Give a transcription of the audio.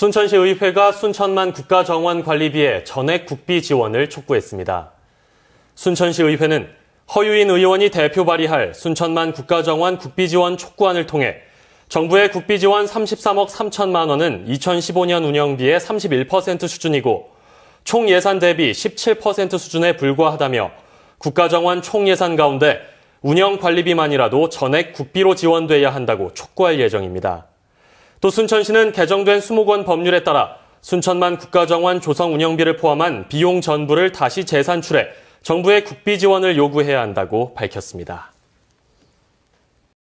순천시의회가 순천만 국가정원관리비에 전액 국비 지원을 촉구했습니다. 순천시의회는 허유인 의원이 대표 발의할 순천만 국가정원 국비 지원 촉구안을 통해 정부의 국비 지원 33억 3천만 원은 2015년 운영비의 31% 수준이고 총 예산 대비 17% 수준에 불과하다며 국가정원 총 예산 가운데 운영 관리비만이라도 전액 국비로 지원돼야 한다고 촉구할 예정입니다. 또 순천시는 개정된 수목원 법률에 따라 순천만 국가정원 조성 운영비를 포함한 비용 전부를 다시 재산출해 정부의 국비 지원을 요구해야 한다고 밝혔습니다.